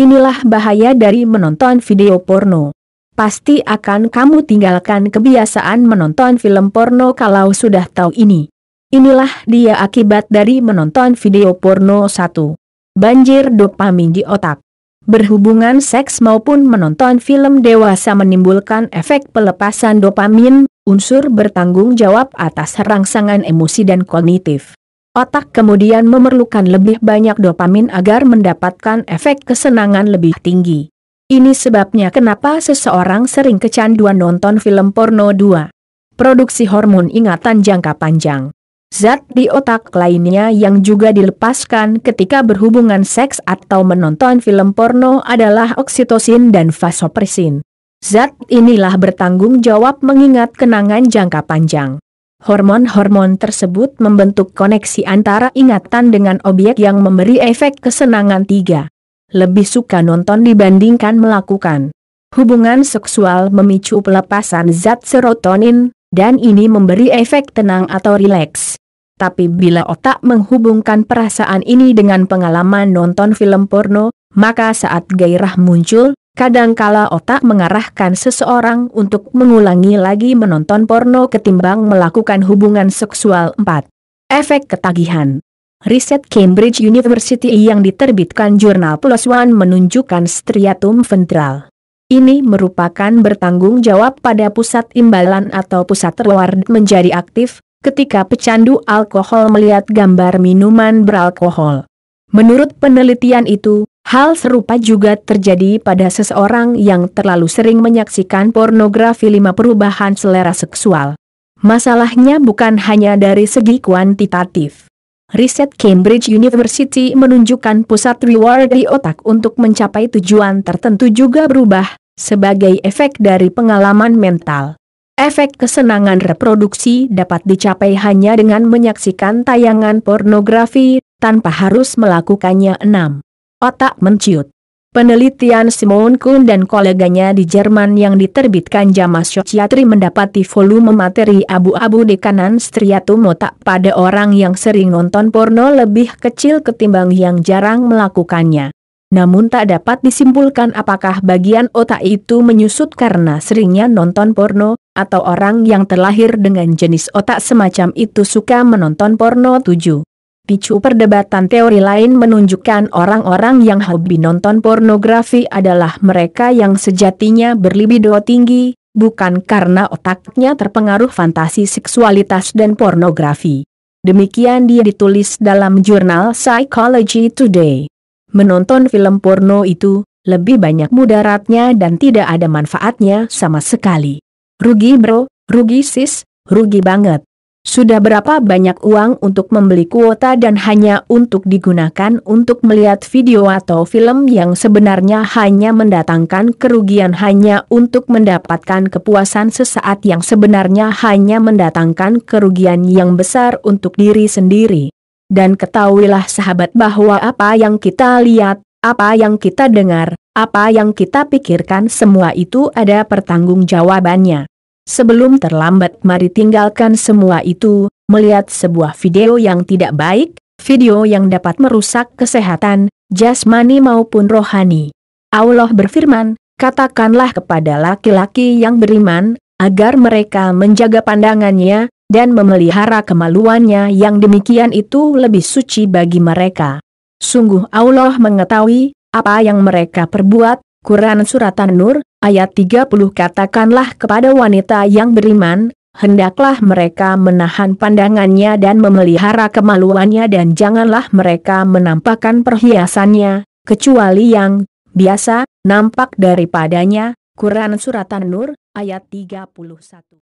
Inilah bahaya dari menonton video porno. Pasti akan kamu tinggalkan kebiasaan menonton film porno kalau sudah tahu ini. Inilah dia akibat dari menonton video porno 1. Banjir dopamin di otak. Berhubungan seks maupun menonton film dewasa menimbulkan efek pelepasan dopamin, unsur bertanggung jawab atas rangsangan emosi dan kognitif. Otak kemudian memerlukan lebih banyak dopamin agar mendapatkan efek kesenangan lebih tinggi. Ini sebabnya kenapa seseorang sering kecanduan nonton film porno 2. Produksi hormon ingatan jangka panjang. Zat di otak lainnya yang juga dilepaskan ketika berhubungan seks atau menonton film porno adalah oksitosin dan vasopresin. Zat inilah bertanggung jawab mengingat kenangan jangka panjang. Hormon-hormon tersebut membentuk koneksi antara ingatan dengan objek yang memberi efek kesenangan tiga. Lebih suka nonton dibandingkan melakukan. Hubungan seksual memicu pelepasan zat serotonin, dan ini memberi efek tenang atau rileks. Tapi bila otak menghubungkan perasaan ini dengan pengalaman nonton film porno, maka saat gairah muncul, Kadangkala otak mengarahkan seseorang untuk mengulangi lagi menonton porno ketimbang melakukan hubungan seksual 4. Efek ketagihan Riset Cambridge University yang diterbitkan jurnal Plus ONE menunjukkan striatum ventral. Ini merupakan bertanggung jawab pada pusat imbalan atau pusat reward menjadi aktif, ketika pecandu alkohol melihat gambar minuman beralkohol. Menurut penelitian itu, Hal serupa juga terjadi pada seseorang yang terlalu sering menyaksikan pornografi lima perubahan selera seksual. Masalahnya bukan hanya dari segi kuantitatif. Riset Cambridge University menunjukkan pusat reward di otak untuk mencapai tujuan tertentu juga berubah, sebagai efek dari pengalaman mental. Efek kesenangan reproduksi dapat dicapai hanya dengan menyaksikan tayangan pornografi, tanpa harus melakukannya enam. Otak menciut. Penelitian Simon Kuhn dan koleganya di Jerman yang diterbitkan JAMA Sociatri mendapati volume materi abu-abu di kanan striatum otak pada orang yang sering nonton porno lebih kecil ketimbang yang jarang melakukannya. Namun tak dapat disimpulkan apakah bagian otak itu menyusut karena seringnya nonton porno, atau orang yang terlahir dengan jenis otak semacam itu suka menonton porno 7 picu perdebatan teori lain menunjukkan orang-orang yang hobi nonton pornografi adalah mereka yang sejatinya berlibido tinggi, bukan karena otaknya terpengaruh fantasi seksualitas dan pornografi. Demikian dia ditulis dalam jurnal Psychology Today. Menonton film porno itu, lebih banyak mudaratnya dan tidak ada manfaatnya sama sekali. Rugi bro, rugi sis, rugi banget. Sudah berapa banyak uang untuk membeli kuota dan hanya untuk digunakan untuk melihat video atau film yang sebenarnya hanya mendatangkan kerugian hanya untuk mendapatkan kepuasan sesaat yang sebenarnya hanya mendatangkan kerugian yang besar untuk diri sendiri. Dan ketahuilah sahabat bahwa apa yang kita lihat, apa yang kita dengar, apa yang kita pikirkan semua itu ada pertanggungjawabannya. Sebelum terlambat mari tinggalkan semua itu, melihat sebuah video yang tidak baik, video yang dapat merusak kesehatan, jasmani maupun rohani. Allah berfirman, katakanlah kepada laki-laki yang beriman, agar mereka menjaga pandangannya, dan memelihara kemaluannya yang demikian itu lebih suci bagi mereka. Sungguh Allah mengetahui, apa yang mereka perbuat, Quran Suratan Nur, Ayat 30 Katakanlah kepada wanita yang beriman, Hendaklah mereka menahan pandangannya dan memelihara kemaluannya dan janganlah mereka menampakkan perhiasannya, kecuali yang biasa, nampak daripadanya. Quran Suratan Nur, ayat 31